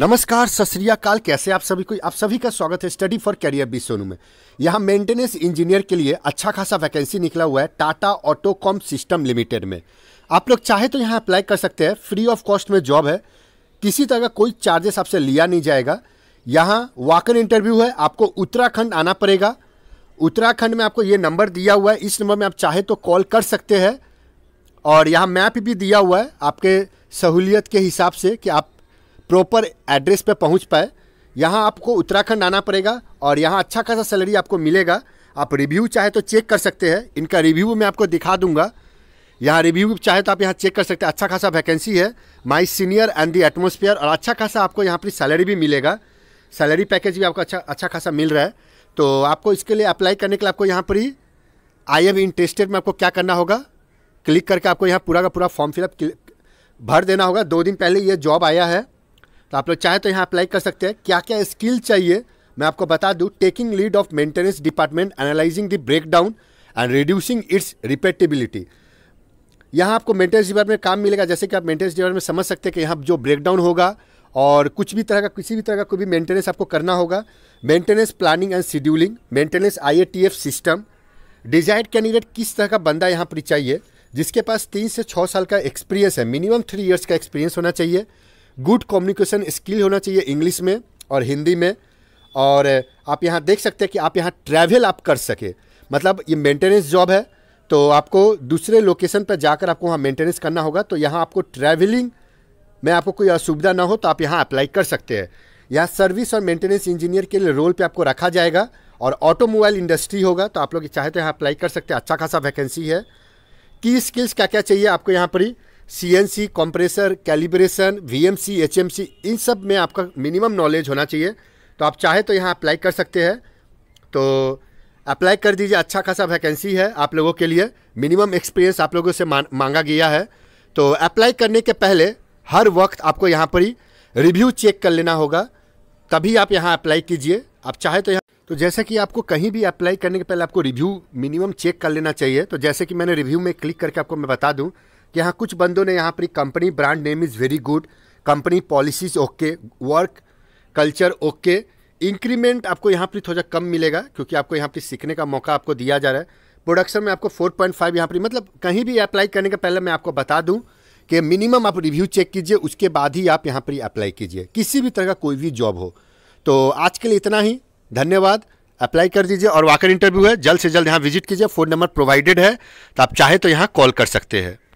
नमस्कार सत कैसे आप सभी को आप सभी का स्वागत है study for career B Sonu में यहाँ मेंटेनेंस इंजीनियर के लिए अच्छा खासा वैकेंसी निकला हुआ है टाटा ऑटोकॉम सिस्टम लिमिटेड में आप लोग चाहे तो यहाँ अप्लाई कर सकते हैं फ्री ऑफ कॉस्ट में जॉब है किसी तरह का कोई चार्जेस आपसे लिया नहीं जाएगा यहाँ वाकन इंटरव्यू है आपको उत्तराखंड आना पड़ेगा उत्तराखंड में आपको ये नंबर दिया हुआ है इस नंबर में आप चाहे तो कॉल कर सकते हैं और यहाँ मैप भी दिया हुआ है आपके सहूलियत के हिसाब से कि आप प्रॉपर एड्रेस पे पहुंच पाए यहाँ आपको उत्तराखंड आना पड़ेगा और यहाँ अच्छा खासा सैलरी आपको मिलेगा आप रिव्यू चाहे तो चेक कर सकते हैं इनका रिव्यू मैं आपको दिखा दूंगा यहाँ रिव्यू चाहे तो आप यहाँ चेक कर सकते हैं अच्छा खासा वैकेंसी है my senior and the atmosphere और अच्छा खासा आपको यहाँ पर सैलरी भी मिलेगा सैलरी पैकेज भी आपको अच्छा अच्छा खासा मिल रहा है तो आपको इसके लिए अप्लाई करने के लिए आपको यहाँ पर ही आई एम इंटरेस्टेड में आपको क्या करना होगा क्लिक करके आपको यहाँ पूरा का पूरा फॉर्म फिलअप भर देना होगा दो दिन पहले ये जॉब आया है तो आप लोग चाहें तो यहाँ अप्लाई कर सकते हैं क्या क्या स्किल चाहिए मैं आपको बता दूँ taking lead of maintenance department analysing the breakdown and reducing its repeatability यहाँ आपको मेंटेनेंस डिपार्टमेंट में काम मिलेगा जैसे कि आप मेंटेनेंस डिपार्टमेंट में समझ सकते हैं कि यहाँ जो ब्रेकडाउन होगा और कुछ भी तरह का किसी भी तरह का कोई भी मेंटेनेंस आपको करना होगा maintenance planning and scheduling maintenance I system desired candidate किस तरह का बंदा यहाँ पर चाहिए जिसके पास तीन से छः साल का एक्सपीरियंस है मिनिमम थ्री ईयर्स का एक्सपीरियंस होना चाहिए गुड कम्युनिकेशन स्किल होना चाहिए इंग्लिश में और हिंदी में और आप यहाँ देख सकते हैं कि आप यहाँ ट्रैवल आप कर सके मतलब ये मेंटेनेंस जॉब है तो आपको दूसरे लोकेशन पर जाकर आपको वहाँ मेंटेनेंस करना होगा तो यहाँ आपको ट्रैवलिंग में आपको कोई असुविधा ना हो तो आप यहाँ अप्लाई कर सकते हैं यहाँ सर्विस और मेंटेनेंस इंजीनियर के लिए रोल पे आपको रखा जाएगा और ऑटोमोबाइल इंडस्ट्री होगा तो आप लोग चाहे तो यहाँ अप्लाई कर सकते हैं अच्छा खासा वैकेंसी है की स्किल्स क्या क्या चाहिए आपको यहाँ पर ही CNC compressor calibration VMC HMC इन सब में आपका मिनिमम नॉलेज होना चाहिए तो आप चाहे तो यहाँ अप्लाई कर सकते हैं तो अप्लाई कर दीजिए अच्छा खासा वैकेंसी है आप लोगों के लिए मिनिमम एक्सपीरियंस आप लोगों से मांगा गया है तो अप्लाई करने के पहले हर वक्त आपको यहाँ पर ही रिव्यू चेक कर लेना होगा तभी आप यहाँ अप्लाई कीजिए आप चाहे तो यहाँ तो जैसे कि आपको कहीं भी अप्लाई करने के पहले आपको रिव्यू मिनिमम चेक कर लेना चाहिए तो जैसे कि मैंने रिव्यू में क्लिक करके आपको मैं बता दूँ कि हाँ कुछ बंदों ने यहाँ पर company brand name is very good company policies okay work culture okay increment आपको यहाँ पर थोड़ा कम मिलेगा क्योंकि आपको यहाँ पर सीखने का मौका आपको दिया जा रहा है प्रोडक्शन में आपको 4.5 पॉइंट फाइव यहाँ पर मतलब कहीं भी अप्लाई करने का पहले मैं आपको बता दूँ कि मिनिमम आप रिव्यू चेक कीजिए उसके बाद ही आप यहाँ पर अप्लाई कीजिए किसी भी तरह का कोई भी जॉब हो तो आज के लिए इतना ही धन्यवाद अप्लाई कर दीजिए और वाकर इंटरव्यू है जल्द से जल्द यहाँ विजिट कीजिए फ़ोन नंबर प्रोवाइडेड है तो आप चाहे तो यहाँ कॉल कर सकते हैं